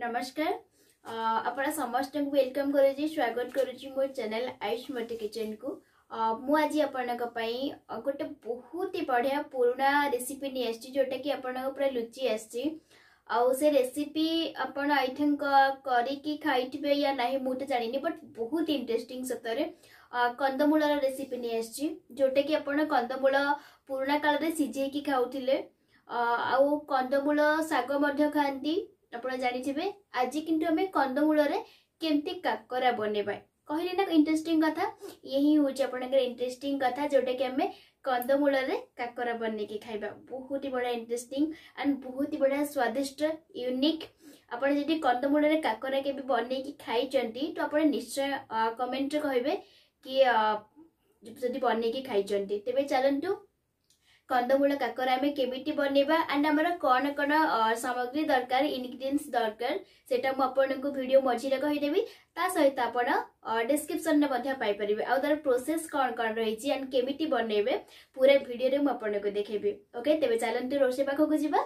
ନମସ୍କାର ଆପଣ ସମସ୍ତଙ୍କୁ ୱେଲକମ୍ କରୁଛି ସ୍ୱାଗତ କରୁଛି ମୋ ଚ୍ୟାନେଲ୍ ଆୟୁଷ ମତେ କିଚେନ୍କୁ ମୁଁ ଆଜି ଆପଣଙ୍କ ପାଇଁ ଗୋଟେ ବହୁତ ହି ବଢ଼ିଆ ପୁରୁଣା ରେସିପି ନେଇ ଆସିଛି ଯେଉଁଟାକି ଆପଣଙ୍କ ପୁରା ଲୁଚି ଆସିଛି ଆଉ ସେ ରେସିପି ଆପଣ ଆଇ ଥିଙ୍କ କରିକି ଖାଇଥିବେ ୟା ନାହିଁ ମୁଁ ତ ଜାଣିନି ବଟ୍ ବହୁତ ଇଣ୍ଟରେଷ୍ଟିଂ ସତରେ କନ୍ଦମୂଳର ରେସିପି ନେଇ ଆସିଛି ଯେଉଁଟାକି ଆପଣ କନ୍ଦମୂଳ ପୁରୁଣା କାଳରେ ସିଝେଇକି ଖାଉଥିଲେ ଆଉ କନ୍ଦମୂଳ ଶାଗ ମଧ୍ୟ ଖାଆନ୍ତି ଆପଣ ଜାଣିଯିବେ ଆଜି କିନ୍ତୁ ଆମେ କନ୍ଦମୂଳରେ କେମିତି କାକରା ବନେଇବା କହିଲେ ନା ଇଣ୍ଟରେଷ୍ଟିଂ କଥା ଇଏ ହିଁ ହେଉଛି ଆପଣଙ୍କର ଇଣ୍ଟରେଷ୍ଟିଂ କଥା ଯେଉଁଟାକି ଆମେ କନ୍ଦମୂଳରେ କାକରା ବନେଇକି ଖାଇବା ବହୁତ ହି ବଢ଼ିଆ ଇଣ୍ଟରେଷ୍ଟିଂ ଆଣ୍ଡ ବହୁତ ହି ବଢ଼ିଆ ସ୍ୱାଦିଷ୍ଟ ୟୁନିକ୍ ଆପଣ ଯଦି କନ୍ଦମୂଳରେ କାକରା କେବେ ବନେଇକି ଖାଇଛନ୍ତି ତ ଆପଣ ନିଶ୍ଚୟ କମେଣ୍ଟରେ କହିବେ କି ଯଦି ବନେଇକି ଖାଇଛନ୍ତି ତେବେ ଚାଲନ୍ତୁ କନ୍ଦମୂଳ କାକରା ଆମେ କେମିତି ବନେଇବା ଆଣ୍ଡ ଆମର କ'ଣ କ'ଣ ସାମଗ୍ରୀ ଦରକାର ଇନଗ୍ରିଡ଼ିଏଣ୍ଟସ୍ ଦରକାର ସେଇଟା ମୁଁ ଆପଣଙ୍କୁ ଭିଡ଼ିଓ ମଝିରେ କହିଦେବି ତା ସହିତ ଆପଣ ଡିସ୍କ୍ରିପ୍ସନ୍ରେ ମଧ୍ୟ ପାଇପାରିବେ ଆଉ ତା'ର ପ୍ରୋସେସ୍ କ'ଣ କ'ଣ ରହିଛି ଆଣ୍ଡ କେମିତି ବନେଇବେ ପୁରା ଭିଡ଼ିଓରେ ମୁଁ ଆପଣଙ୍କୁ ଦେଖେଇବି ଓକେ ତେବେ ଚାଲନ୍ତୁ ରୋଷେଇ ପାଖକୁ ଯିବା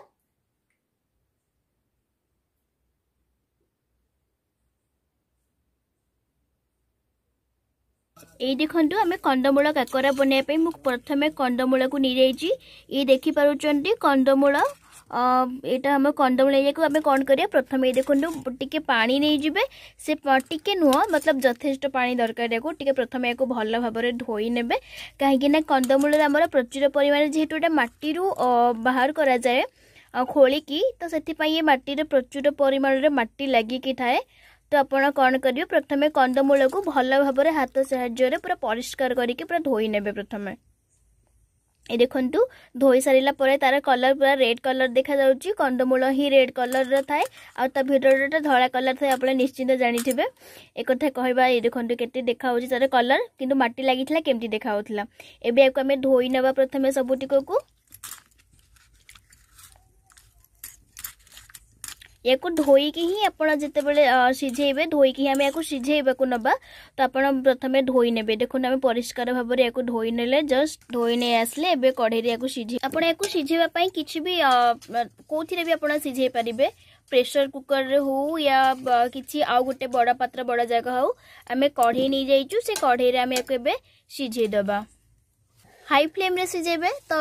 ଏଇ ଦେଖନ୍ତୁ ଆମେ କନ୍ଦମୂଳ କାକରା ବନାଇବା ପାଇଁ ମୁଁ ପ୍ରଥମେ କନ୍ଦମୂଳକୁ ନେଇଯାଇଛି ଇଏ ଦେଖିପାରୁଛନ୍ତି କନ୍ଦମୂଳ ଏଇଟା ଆମ କନ୍ଦମୂଳ ଏରିଆକୁ ଆମେ କ'ଣ କରିବା ପ୍ରଥମେ ଦେଖନ୍ତୁ ଟିକେ ପାଣି ନେଇଯିବେ ସେ ଟିକେ ନୁହଁ ମତଲବ ଯଥେଷ୍ଟ ପାଣି ଦରକାର ଏହାକୁ ଟିକେ ପ୍ରଥମେ ଏହାକୁ ଭଲ ଭାବରେ ଧୋଇ ନେବେ କାହିଁକିନା କନ୍ଦମୂଳରେ ଆମର ପ୍ରଚୁର ପରିମାଣରେ ଯେହେତୁ ଏଇଟା ମାଟିରୁ ବାହାର କରାଯାଏ ଖୋଳିକି ତ ସେଥିପାଇଁ ଏ ମାଟିରେ ପ୍ରଚୁର ପରିମାଣରେ ମାଟି ଲାଗିକି ଥାଏ ତ ଆପଣ କ'ଣ କରିବେ ପ୍ରଥମେ କନ୍ଦମୂଳକୁ ଭଲ ଭାବରେ ହାତ ସାହାଯ୍ୟରେ ପୁରା ପରିଷ୍କାର କରିକି ପୁରା ଧୋଇ ନେବେ ପ୍ରଥମେ ଏ ଦେଖନ୍ତୁ ଧୋଇ ସାରିଲା ପରେ ତା'ର କଲର୍ ପୁରା ରେଡ୍ କଲର୍ ଦେଖାଯାଉଛି କନ୍ଦମୂଳ ହିଁ ରେଡ୍ କଲର୍ର ଥାଏ ଆଉ ତା ଭିତରଟା ଧଳା କଲର୍ ଥାଏ ଆପଣ ନିଶ୍ଚିନ୍ତ ଜାଣିଥିବେ ଏ କଥା କହିବା ଏ ଦେଖନ୍ତୁ କେତେ ଦେଖାହେଉଛି ତା'ର କଲର୍ କିନ୍ତୁ ମାଟି ଲାଗିଥିଲା କେମିତି ଦେଖାହେଉଥିଲା ଏବେ ୟାକୁ ଆମେ ଧୋଇ ନେବା ପ୍ରଥମେ ସବୁଟିକକୁ ୟାକୁ ଧୋଇକି ହିଁ ଆପଣ ଯେତେବେଳେ ସିଝେଇବେ ଧୋଇକି ହିଁ ଆମେ ୟାକୁ ସିଝେଇବାକୁ ନେବା ତ ଆପଣ ପ୍ରଥମେ ଧୋଇ ନେବେ ଦେଖନ୍ତୁ ଆମେ ପରିଷ୍କାର ଭାବରେ ୟାକୁ ଧୋଇ ନେଲେ ଜଷ୍ଟ ଧୋଇ ନେଇ ଆସିଲେ ଏବେ କଢ଼େଇରେ ୟାକୁ ସିଝେଇ ଆପଣ ଏହାକୁ ସିଝେଇବା ପାଇଁ କିଛି ବି କେଉଁଥିରେ ବି ଆପଣ ସିଝେଇ ପାରିବେ ପ୍ରେସର କୁକରରେ ହଉ ୟା କିଛି ଆଉ ଗୋଟେ ବଡ଼ ପାତ୍ର ବଡ଼ ଜାଗା ହଉ ଆମେ କଢ଼େଇ ନେଇଯାଇଛୁ ସେ କଢ଼େଇରେ ଆମେ ୟାକୁ ଏବେ ସିଝେଇ ଦେବା ହାଇ ଫ୍ଲେମ୍ରେ ସିଝେଇବେ ତ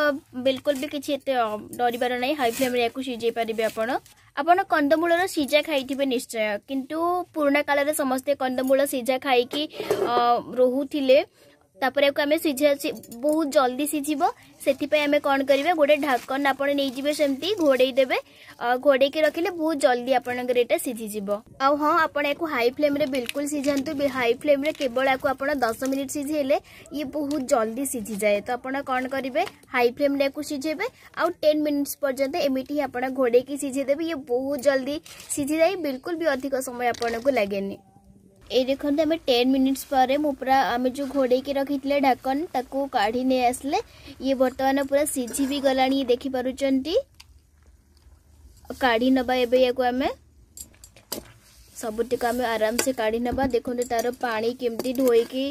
ବିଲକୁଲ ବି କିଛି ଏତେ ଡରିବାର ନାହିଁ ହାଇ ଫ୍ଲେମ୍ରେ ୟାକୁ ସିଝେଇ ପାରିବେ ଆପଣ ଆପଣ କନ୍ଦମୂଳର ସିଝା ଖାଇଥିବେ ନିଶ୍ଚୟ କିନ୍ତୁ ପୁରୁଣା କାଳରେ ସମସ୍ତେ କନ୍ଦମୂଳ ସିଝା ଖାଇକି ରହୁଥିଲେ ତାପରେ ୟାକୁ ଆମେ ସିଝା ବହୁତ ଜଲ୍ଦି ସିଝିବ ସେଥିପାଇଁ ଆମେ କ'ଣ କରିବା ଗୋଟେ ଢାକନ ଆପଣ ନେଇଯିବେ ସେମିତି ଘୋଡ଼େଇ ଦେବେ ଘୋଡ଼େଇକି ରଖିଲେ ବହୁତ ଜଲ୍ଦି ଆପଣଙ୍କର ଏଇଟା ସିଝିଯିବ ଆଉ ହଁ ଆପଣ ୟାକୁ ହାଇ ଫ୍ଲେମ୍ରେ ବିଲକୁଲ ସିଝାନ୍ତୁ ହାଇ ଫ୍ଲେମ୍ରେ କେବଳ ୟାକୁ ଆପଣ ଦଶ ମିନିଟ୍ ସିଝେଇଲେ ଇଏ ବହୁତ ଜଲ୍ଦି ସିଝିଯାଏ ତ ଆପଣ କ'ଣ କରିବେ ହାଇ ଫ୍ଲେମ୍ରେ ୟାକୁ ସିଝେଇବେ ଆଉ ଟେନ୍ ମିନିଟ୍ସ ପର୍ଯ୍ୟନ୍ତ ଏମିତି ହିଁ ଆପଣ ଘୋଡ଼େଇକି ସିଝେଇଦେବେ ଇଏ ବହୁତ ଜଲ୍ଦି ସିଝିଯାଏ ବିଲକୁଲ ବି ଅଧିକ ସମୟ ଆପଣଙ୍କୁ ଲାଗେନି ଏଇ ଦେଖନ୍ତୁ ଆମେ ଟେନ୍ ମିନିଟ୍ସ ପରେ ମୁଁ ପୁରା ଆମେ ଯେଉଁ ଘୋଡ଼େଇକି ରଖିଥିଲେ ଢାକନ ତାକୁ କାଢ଼ି ନେଇ ଆସିଲେ ଇଏ ବର୍ତ୍ତମାନ ପୁରା ସିଝି ବି ଗଲାଣି ଇଏ ଦେଖିପାରୁଛନ୍ତି କାଢ଼ି ନେବା ଏବେ ୟାକୁ ଆମେ ସବୁତିକ ଆମେ ଆରାମସେ କାଢ଼ି ନେବା ଦେଖନ୍ତୁ ତା'ର ପାଣି କେମିତି ଧୋଇକି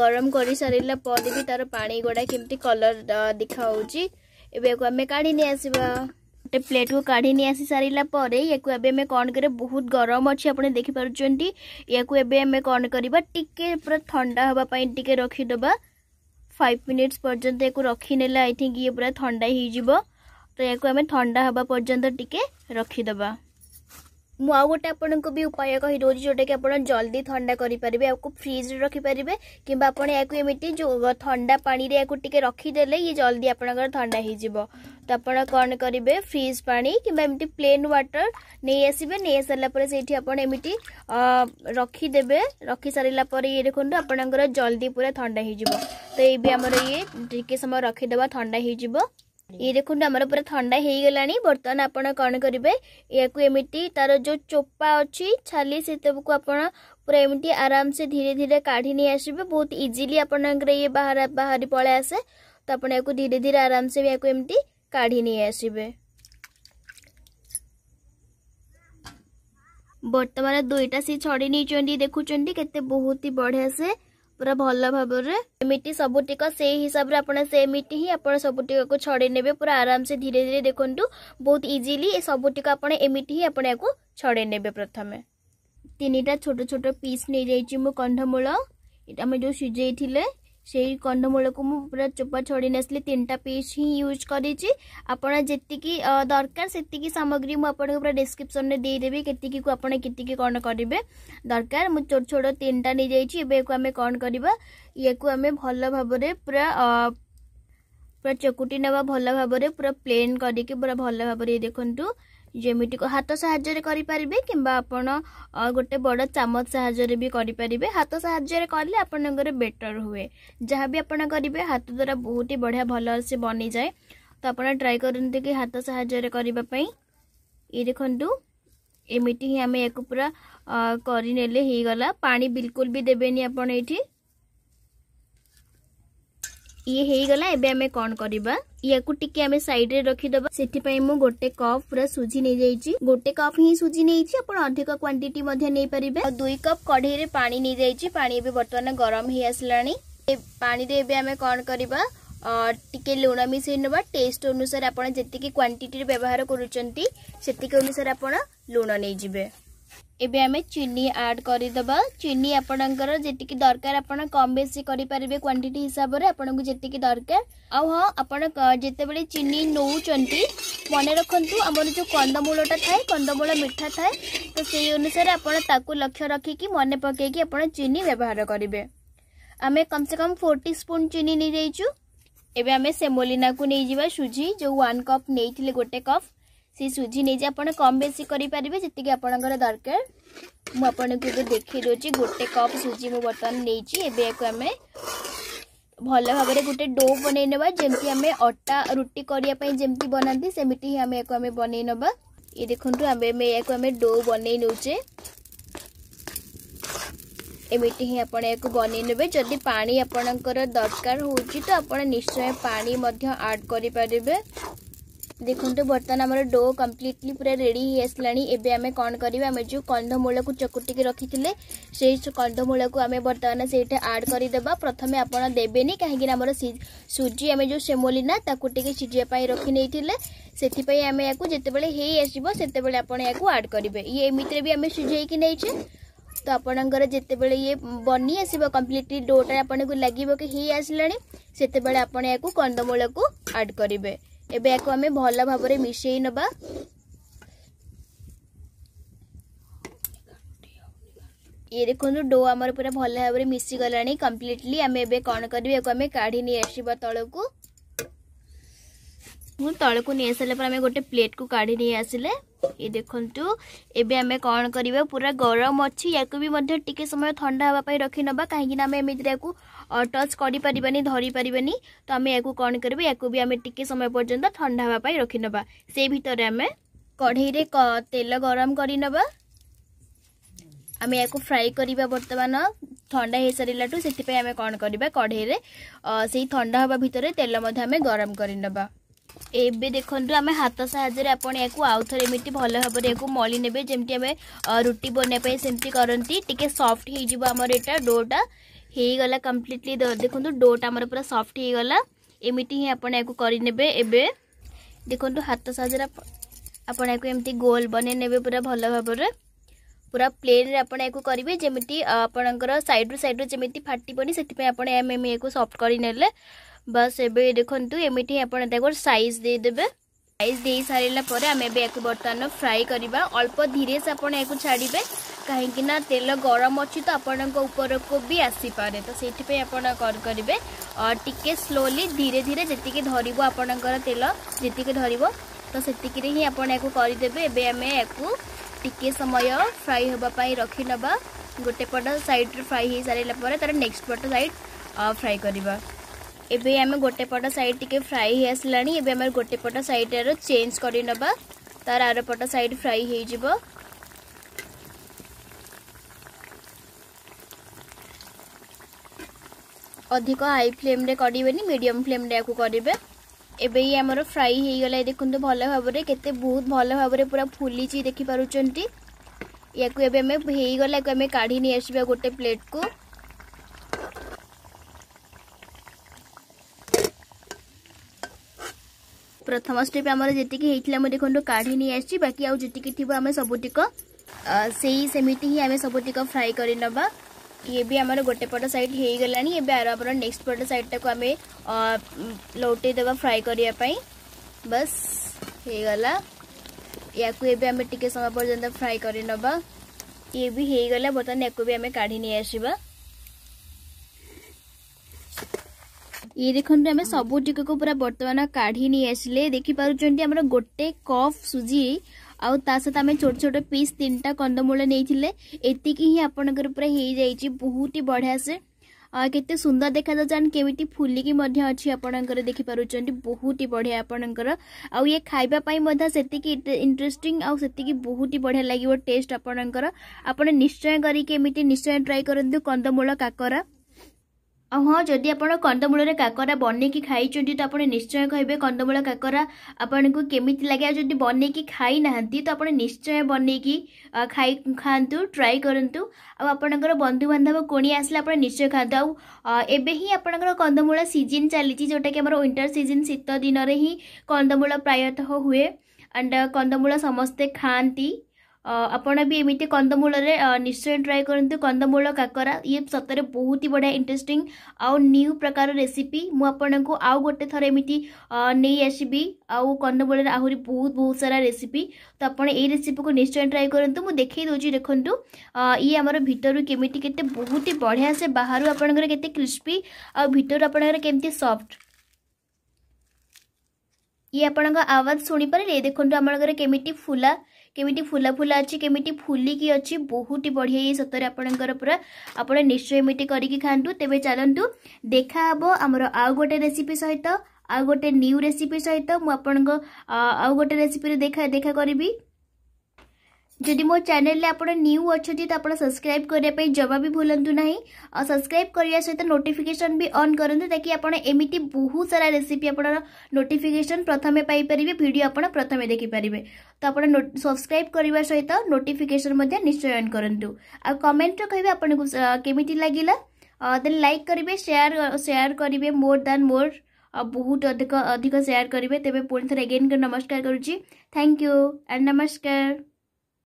ଗରମ କରିସାରିଲା ପରେ ବି ତା'ର ପାଣି ଗୁଡ଼ା କେମିତି କଲର୍ ଦେଖାହେଉଛି ଏବେ ୟାକୁ ଆମେ କାଢ଼ି ନେଇ ଆସିବା ଗୋଟେ ପ୍ଲେଟ୍କୁ କାଢ଼ି ନେଇ ସାରିଲା ପରେ ୟାକୁ ଏବେ ଆମେ କ'ଣ କରିବା ବହୁତ ଗରମ ଅଛି ଆପଣ ଦେଖିପାରୁଛନ୍ତି ୟାକୁ ଏବେ ଆମେ କ'ଣ କରିବା ଟିକେ ପୁରା ଥଣ୍ଡା ହେବା ପାଇଁ ଟିକେ ରଖିଦେବା ଫାଇଭ୍ ମିନିଟ୍ସ ପର୍ଯ୍ୟନ୍ତ ୟାକୁ ରଖିନେଲେ ଆଇ ଥିଙ୍କ ଇଏ ପୁରା ଥଣ୍ଡା ହେଇଯିବ ତ ୟାକୁ ଆମେ ଥଣ୍ଡା ହେବା ପର୍ଯ୍ୟନ୍ତ ଟିକେ ରଖିଦେବା ମୁଁ ଆଉ ଗୋଟେ ଆପଣଙ୍କୁ ବି ଉପାୟ କହି କହିଦେଉଛି ଯେଉଁଟାକି ଆପଣ ଜଲ୍ଦି ଥଣ୍ଡା କରିପାରିବେ ଆକୁ ଫ୍ରିଜ୍ରେ ରଖିପାରିବେ କିମ୍ବା ଆପଣ ଏହାକୁ ଏମିତି ଯେଉଁ ଥଣ୍ଡା ପାଣିରେ ଏହାକୁ ଟିକେ ରଖିଦେଲେ ଇଏ ଜଲ୍ଦି ଆପଣଙ୍କର ଥଣ୍ଡା ହେଇଯିବ ତ ଆପଣ କ'ଣ କରିବେ ଫ୍ରିଜ୍ ପାଣି କିମ୍ବା ଏମିତି ପ୍ଲେନ୍ ୱାଟର୍ ନେଇ ଆସିବେ ନେଇ ଆସିଲା ପରେ ସେଇଠି ଆପଣ ଏମିତି ରଖିଦେବେ ରଖିସାରିଲା ପରେ ଇଏ ଦେଖନ୍ତୁ ଆପଣଙ୍କର ଜଲ୍ଦି ପୁରା ଥଣ୍ଡା ହେଇଯିବ ତ ଏଇ ବି ଆମର ଇଏ ଟିକେ ସମୟ ରଖିଦେବା ଥଣ୍ଡା ହେଇଯିବ ଇଏ ଦେଖନ୍ତୁ ଆମର ପୁରା ଥଣ୍ଡା ହେଇଗଲାଣି ବର୍ତ୍ତମାନ ଆପଣ କ'ଣ କରିବେ ଏହାକୁ ଏମିତି ତାର ଯେଉଁ ଚୋପା ଅଛି ଛାଲି ସେସବୁକୁ ଆପଣ ପୁରା ଏମିତି ଆରାମସେ ଧୀରେ ଧୀରେ କାଢ଼ି ନେଇ ଆସିବେ ବହୁତ ଇଜିଲି ଆପଣଙ୍କର ଇଏ ବାହାର ବାହାରି ପଳେଇ ଆସେ ତ ଆପଣ ଏହାକୁ ଧୀରେ ଧୀରେ ଆରାମସେ ଏହାକୁ ଏମିତି କାଢ଼ି ନେଇ ଆସିବେ ବର୍ତ୍ତମାନ ଦୁଇଟା ସେ ଛଡ଼ି ନେଇଛନ୍ତି ଦେଖୁଛନ୍ତି କେତେ ବହୁତ ହି ବଢ଼ିଆ ସେ ପୁରା ଭଲ ଭାବରେ ଏମିତି ସବୁଟିକ ସେଇ ହିସାବରେ ଆପଣ ସେମିତି ହିଁ ଆପଣ ସବୁଟିକକୁ ଛଡ଼େଇ ନେବେ ପୁରା ଆରାମସେ ଧୀରେ ଧୀରେ ଦେଖନ୍ତୁ ବହୁତ ଇଜିଲି ଏ ସବୁଟିକ ଆପଣ ଏମିତି ହିଁ ଆପଣ ଏହାକୁ ଛଡ଼େଇ ନେବେ ପ୍ରଥମେ ତିନିଟା ଛୋଟ ଛୋଟ ପିସ୍ ନେଇଯାଇଛି ମୁଁ କନ୍ଧମୂଳ ଆମେ ଯେଉଁ ସିଝେଇଥିଲେ সেই କନ୍ଦମୂଳକୁ ମୁଁ ପୁରା ଚୋପା ଛଡ଼େଇ ନେଇଥିଲି ତିନିଟା ପିସ୍ ହିଁ ୟୁଜ୍ କରିଛି ଆପଣ ଯେତିକି ଦରକାର ସେତିକି ସାମଗ୍ରୀ ମୁଁ ଆପଣଙ୍କୁ ପୁରା ଡିସ୍କ୍ରିପ୍ସନ୍ରେ ଦେଇଦେବି କେତିକିକୁ ଆପଣ କେତିକି କ'ଣ କରିବେ ଦରକାର ମୁଁ ଛୋଟ ଛୋଟ ତିନିଟା ନେଇଯାଇଛି ଏବେ ୟାକୁ ଆମେ କ'ଣ କରିବା ୟାକୁ ଆମେ ଭଲ ଭାବରେ ପୁରା ପୁରା ଚକୁଟି ନେବା ଭଲ ଭାବରେ ପୁରା ପ୍ଲେନ୍ କରିକି ପୁରା ଭଲ ଭାବରେ ଦେଖନ୍ତୁ ଯେମିତିକୁ ହାତ ସାହାଯ୍ୟରେ କରିପାରିବେ କିମ୍ବା ଆପଣ ଗୋଟେ ବଡ଼ ଚାମଚ ସାହାଯ୍ୟରେ ବି କରିପାରିବେ ହାତ ସାହାଯ୍ୟରେ କଲେ ଆପଣଙ୍କର ବେଟର୍ ହୁଏ ଯାହା ବି ଆପଣ କରିବେ ହାତ ଦ୍ୱାରା ବହୁତ ହି ବଢ଼ିଆ ଭଲସେ ବନିଯାଏ ତ ଆପଣ ଟ୍ରାଏ କରନ୍ତି କି ହାତ ସାହାଯ୍ୟରେ କରିବା ପାଇଁ ଇଏ ଦେଖନ୍ତୁ ଏମିତି ହିଁ ଆମେ ୟାକୁ ପୁରା କରିନେଲେ ହେଇଗଲା ପାଣି ବିଲକୁଲ ବି ଦେବେନି ଆପଣ ଏଇଠି ଇଏ ହେଇଗଲା ଏବେ ଆମେ କ'ଣ କରିବା ୟାକୁ ଟିକେ ଆମେ ସାଇଡ୍ରେ ରଖିଦେବା ସେଥିପାଇଁ ମୁଁ ଗୋଟେ କପ୍ ପୁରା ସୁଜି ନେଇଯାଇଛି ଗୋଟେ କପ୍ ହିଁ ସୁଜି ନେଇଛି ଆପଣ ଅଧିକ କ୍ୱାଣ୍ଟିଟି ମଧ୍ୟ ନେଇପାରିବେ ଆଉ ଦୁଇ କପ୍ କଢ଼େଇରେ ପାଣି ନେଇଯାଇଛି ପାଣି ଏବେ ବର୍ତ୍ତମାନ ଗରମ ହେଇ ଆସିଲାଣି ପାଣିରେ ଏବେ ଆମେ କ'ଣ କରିବା ଟିକେ ଲୁଣ ମିଶାଇ ନେବା ଟେଷ୍ଟ ଅନୁସାରେ ଆପଣ ଯେତିକି କ୍ୱାଣ୍ଟିଟିରେ ବ୍ୟବହାର କରୁଛନ୍ତି ସେତିକି ଅନୁସାରେ ଆପଣ ଲୁଣ ନେଇଯିବେ এবে আমি চিনি আড করিদেবা চিনি আপনার যেটিকি দরকার আপনার কম বেশি করে পারবে কোয়ান্টিটি হিসাবে আপনার যেটিকি দরকার আউ হ্যাঁ আপনার যেতবে চিনি নৌঁচ মনে রাখতু আমার যে কন্দমূলটা থাকে কন্দমূল মিঠা থাকে তো সেই অনুসারে আপনার তাকে লক্ষ্য রাখিকি মনে পকাইকি আপনার চিনি ব্যবহার করবে আমি কমসে কম ফোর স্পুন চিনি নিয়ে যাইছু এবে আমি সেমোলিনাকু নিয়ে যা সুজি যে ওয়ান কপ নিয়ে গোটে কপ ᱥᱩᱡᱤ নেᱡ আপন কম বেসি করি পারিব জেতকি আপন দরকার ম আপনকে দেখ দিছি গটে কাপ সুজি ম বতন নেছি এবে আমি ভল ভাবে গটে ডোপ বনাই নেবা জেমকি আমি আটা রুটি করি পাে জেমকি বনাতি সেমিটি আমি এক আমি বনাই নেবা ই দেখন তো আমি আমি এক আমি ডোপ বনাই নেউচে এবিটি হ আপন এক বনাই নেবে যদি পানি আপন দরকার হউচি তো আপন নিশ্চয় পানি মধ্যে অ্যাড করি পারিব देखते बर्तमान आम डो कम्प्लीटली पूरा रेडी एम कौन करें जो कंधमूल को चकुटिक रखी थे से कंधमूल को आम बर्तमान से आड करदे प्रथम आप दे कहीं सुजी आम जो सेमोलीना सीझापी रखी नहीं थे से आम यू जिते होते आड करेंगे ये एमती भी आम सीझेक नहींचे तो आपणकर जिते ये बनी आस कम्प्लीटली डोटा आपन लगे कि आसला से आपड़ कंदमूल को आड करेंगे ଏବେ ୟାକୁ ଆମେ ଭଲ ଭାବରେ ମିଶାଇ ନେବା ଇଏ ଦେଖନ୍ତୁ ଡୋ ଆମର ପୁରା ଭଲ ଭାବରେ ମିଶିଗଲାଣି କମ୍ପ୍ଲିଟଲି ଆମେ ଏବେ କ'ଣ କରିବୁ ୟାକୁ ଆମେ କାଢ଼ି ନେଇ ଆସିବା ତଳକୁ ମୁଁ ତଳକୁ ନେଇ ଆସିଲା ପରେ ଆମେ ଗୋଟେ ପ୍ଲେଟ୍କୁ କାଢ଼ି ନେଇ ଆସିଲେ ଏ ଦେଖନ୍ତୁ ଏବେ ଆମେ କ'ଣ କରିବା ପୁରା ଗରମ ଅଛି ୟାକୁ ବି ମଧ୍ୟ ଟିକେ ସମୟ ଥଣ୍ଡା ହେବା ପାଇଁ ରଖିନେବା କାହିଁକିନା ଆମେ ଏମିତିରେ ୟାକୁ टच गरिपारे धरिपारे तो आम या कन् टिके समय पर्यन्त ठन्डा हावाई रखिनेवा से भर आम कढैले तेल गरम गरिनेवा आम या फ्राई बर्तमान थंडा हो साराठू से आम कौन करवा कढ़ई से थंडा हवा भितर तेल आम गरम करवा ଏବେ ଦେଖନ୍ତୁ ଆମେ ହାତ ସାହାଯ୍ୟରେ ଆପଣ ୟାକୁ ଆଉ ଥରେ मलिने जमी आम रुटी बनवाई सेमती करती ଆମେ ରୁଟି ବନେଇବା ପାଇଁ ହେଇଗଲା କମ୍ପ୍ଲିଟଲି ଦେଖନ୍ତୁ ଡୋଟା ଆମର ପୁରା ସଫ୍ଟ ହେଇଗଲା ଏମିତି ହିଁ ଆପଣ ୟାକୁ କରିନେବେ ଏବେ ଦେଖନ୍ତୁ ହାତ ସାହାଯ୍ୟରେ ଆପଣ ୟାକୁ ଏମିତି ଗୋଲ୍ ବନେଇ ନେବେ ପୁରା ଭଲ ଭାବରେ ପୁରା ପ୍ଲେନ୍ରେ ଆପଣ ୟାକୁ କରିବେ ଯେମିତି ଆପଣଙ୍କର ସାଇଡ଼୍ରୁ ସାଇଡ଼୍ରୁ ଯେମିତି ଫାଟିବନି ସେଥିପାଇଁ ଆପଣ ଏମ୍ ଏମ୍ ୟାକୁ ସଫ୍ଟ କରିନେଲେ ବାସ୍ ଏବେ ଦେଖନ୍ତୁ ଏମିତି ହିଁ ଆପଣ ତାକୁ ସାଇଜ୍ ଦେଇଦେବେ ରାଇସ୍ ଦେଇସାରିଲା ପରେ ଆମେ ଏବେ ୟାକୁ ବର୍ତ୍ତମାନ ଫ୍ରାଏ କରିବା ଅଳ୍ପ ଧୀରେସେ ଆପଣ ୟାକୁ ଛାଡ଼ିବେ କାହିଁକି ନା ତେଲ ଗରମ ଅଛି ତ ଆପଣଙ୍କ ଉପରକୁ ବି ଆସିପାରେ ତ ସେଇଥିପାଇଁ ଆପଣ କ'ଣ କରିବେ ଟିକେ ସ୍ଲୋଲି ଧୀରେ ଧୀରେ ଯେତିକି ଧରିବ ଆପଣଙ୍କର ତେଲ ଯେତିକି ଧରିବ ତ ସେତିକିରେ ହିଁ ଆପଣ ୟାକୁ କରିଦେବେ ଏବେ ଆମେ ୟାକୁ ଟିକେ ସମୟ ଫ୍ରାଏ ହେବା ପାଇଁ ରଖିନେବା ଗୋଟେ ପଟ ସାଇଡ଼୍ରୁ ଫ୍ରାଏ ହୋଇସାରିଲା ପରେ ତା'ର ନେକ୍ସଟ ପଟ ସାଇଡ଼୍ ଫ୍ରାଏ କରିବା ଏବେ ଆମେ ଗୋଟେ ପଟ ସାଇଡ଼୍ ଟିକେ ଫ୍ରାଏ ହେଇଆସିଲାଣି ଏବେ ଆମର ଗୋଟେ ପଟ ସାଇଡ଼୍ ଏହାର ଚେଞ୍ଜ କରିନେବା ତାର ଆର ପଟ ସାଇଡ଼୍ ଫ୍ରାଏ ହେଇଯିବ ଅଧିକ ହାଇ ଫ୍ଲେମ୍ରେ କରିବେନି ମିଡ଼ିୟମ୍ ଫ୍ଲେମ୍ରେ ୟାକୁ କରିବେ ଏବେ ଇଏ ଆମର ଫ୍ରାଏ ହେଇଗଲା ଦେଖନ୍ତୁ ଭଲ ଭାବରେ କେତେ ବହୁତ ଭଲ ଭାବରେ ପୁରା ଫୁଲିଛି ଦେଖିପାରୁଛନ୍ତି ୟାକୁ ଏବେ ଆମେ ହେଇଗଲା ୟାକୁ ଆମେ କାଢ଼ି ନେଇ ଆସିବା ଗୋଟେ ପ୍ଲେଟ୍କୁ প্রথম স্টেপ আমার যেটিকি হয়েছিল আমি দেখুন কাঢ়ি নিয়ে আসছি বাকি আউ যেটিকি থিব আমি সবুটিক সেই সেমিটি হি আমি সবুটিক ফ্রাই করে নেবা ইয়ে বি আমার গোটে পট সাইড হয়ে গলানি এবে আর আমার নেক্সট পট সাইডটাকে আমি লৌটাই দেবা ফ্রাই করা বাস হয়ে গলা ইয়াকু এবে আমি টিকে সময় পর্যন্ত ফ্রাই করে নেবা ইয়ে বি হয়ে গলা বর্তমানে ইয়াকু বি আমি কাঢ়ি নিয়ে আসবা ये देखते आम सबूटी को पूरा बर्तमान काढ़ी नहीं आसिले देखिपुट आम गोटे कफ सुजी आउ ता सहित आम छोट छोट पीस तीन टा कंदमूल नहीं एति ही आपण पूरा हो जाइए बहुत ही बढ़िया से କେତେ ସୁନ୍ଦର ଦେଖାଯାଉଛି ଆଣ୍ଡ କେମିତି ଫୁଲିକି ମଧ୍ୟ ଅଛି ଆପଣଙ୍କର ଦେଖିପାରୁଛନ୍ତି ବହୁତ ହି ବଢ଼ିଆ ଆପଣଙ୍କର ଆଉ ଇଏ ଖାଇବା ପାଇଁ ମଧ୍ୟ ସେତିକି ଇଣ୍ଟରେଷ୍ଟିଂ ଆଉ ସେତିକି ବହୁତ ହି ବଢ଼ିଆ ଲାଗିବ ଟେଷ୍ଟ ଆପଣଙ୍କର ଆପଣ ନିଶ୍ଚୟ କରିକି ଏମିତି ନିଶ୍ଚୟ ଟ୍ରାଏ କରନ୍ତୁ କନ୍ଦମୂଳ କାକରା ଆଉ ହଁ ଯଦି ଆପଣ କନ୍ଦମୂଳରେ କାକରା ବନେଇକି ଖାଇଛନ୍ତି ତ ଆପଣ ନିଶ୍ଚୟ କହିବେ କନ୍ଦମୂଳ କାକରା ଆପଣଙ୍କୁ କେମିତି ଲାଗେ ଆଉ ଯଦି ବନେଇକି ଖାଇନାହାନ୍ତି ତ ଆପଣ ନିଶ୍ଚୟ ବନେଇକି ଖାଇ ଖାଆନ୍ତୁ ଟ୍ରାଏ କରନ୍ତୁ ଆଉ ଆପଣଙ୍କର ବନ୍ଧୁବାନ୍ଧବ କୁଣିଆ ଆସିଲେ ଆପଣ ନିଶ୍ଚୟ ଖାଆନ୍ତୁ ଆଉ ଏବେ ହିଁ ଆପଣଙ୍କର କନ୍ଦମୂଳ ସିଜିନ୍ ଚାଲିଛି ଯେଉଁଟାକି ଆମର ୱିଣ୍ଟର ସିଜିନ୍ ଶୀତ ଦିନରେ ହିଁ କନ୍ଦମୂଳ ପ୍ରାୟତଃ ହୁଏ ଆଣ୍ଡ କନ୍ଦମୂଳ ସମସ୍ତେ ଖାଆନ୍ତି ଆପଣ ବି ଏମିତି କନ୍ଦମୂଳରେ ନିଶ୍ଚୟ ଟ୍ରାଏ କରନ୍ତୁ କନ୍ଦମୂଳ କାକରା ଇଏ ସତରେ ବହୁତ ହି ବଢ଼ିଆ ଇଣ୍ଟରେଷ୍ଟିଂ ଆଉ ନ୍ୟୁ ପ୍ରକାର ରେସିପି ମୁଁ ଆପଣଙ୍କୁ ଆଉ ଗୋଟେ ଥର ଏମିତି ନେଇ ଆସିବି ଆଉ କନ୍ଦମୂଳରେ ଆହୁରି ବହୁତ ବହୁତ ସାରା ରେସିପି ତ ଆପଣ ଏଇ ରେସିପିକୁ ନିଶ୍ଚୟ ଟ୍ରାଏ କରନ୍ତୁ ମୁଁ ଦେଖାଇ ଦେଉଛି ଦେଖନ୍ତୁ ଇଏ ଆମର ଭିତରୁ କେମିତି କେତେ ବହୁତ ହି ବଢ଼ିଆ ସେ ବାହାରୁ ଆପଣଙ୍କର କେତେ କ୍ରିସ୍ପି ଆଉ ଭିତରୁ ଆପଣଙ୍କର କେମିତି ସଫ୍ଟ ଇଏ ଆପଣଙ୍କ ଆୱାଜ ଶୁଣିପାରିଲେ ଦେଖନ୍ତୁ ଆପଣଙ୍କର କେମିତି ଫୁଲା কেমিটি ফুলা ফুলা ଅଛି କେମିତି ଫୁଲିକି ଅଛି ବହୁତ ହି ବଢ଼ିଆ ଇଏ ସତରେ ଆପଣଙ୍କର ପୁରା ଆପଣ ନିଶ୍ଚୟ ଏମିତି କରିକି ଖାଆନ୍ତୁ ତେବେ ଚାଲନ୍ତୁ ଦେଖାହେବ ଆମର ଆଉ ଗୋଟେ ରେସିପି ସହିତ ଆଉ ଗୋଟେ ନ୍ୟୁ ରେସିପି ସହିତ ମୁଁ ଆପଣଙ୍କ ଆଉ ଗୋଟେ ରେସିପିରେ ଦେଖା ଦେଖା କରିବି जदि मो चेल न्यू अच्छा तो आप सब्सक्राइब करने जमा भी भूलु ना और सब्सक्राइब करने सहित नोटिफिकेशन भी अन करूँ ताकि आपत बहुत सारा रेसीपी आप नोटिफिकेसन प्रथम पाइपर भिड आप प्रथम देखिपारे तो आप सब्सक्राइब करने सहित नोटिफिकेसन निश्चय अन करूँ आ कमेट्रे कह केमी लगे दे लाइक करेंगे शेयर सेयार करेंगे मोर दैन मोर बहुत अधिक अधिक सेयार करेंगे तेज पुणे अगेन नमस्कार करुच्ची थैंक यू एंड नमस्कार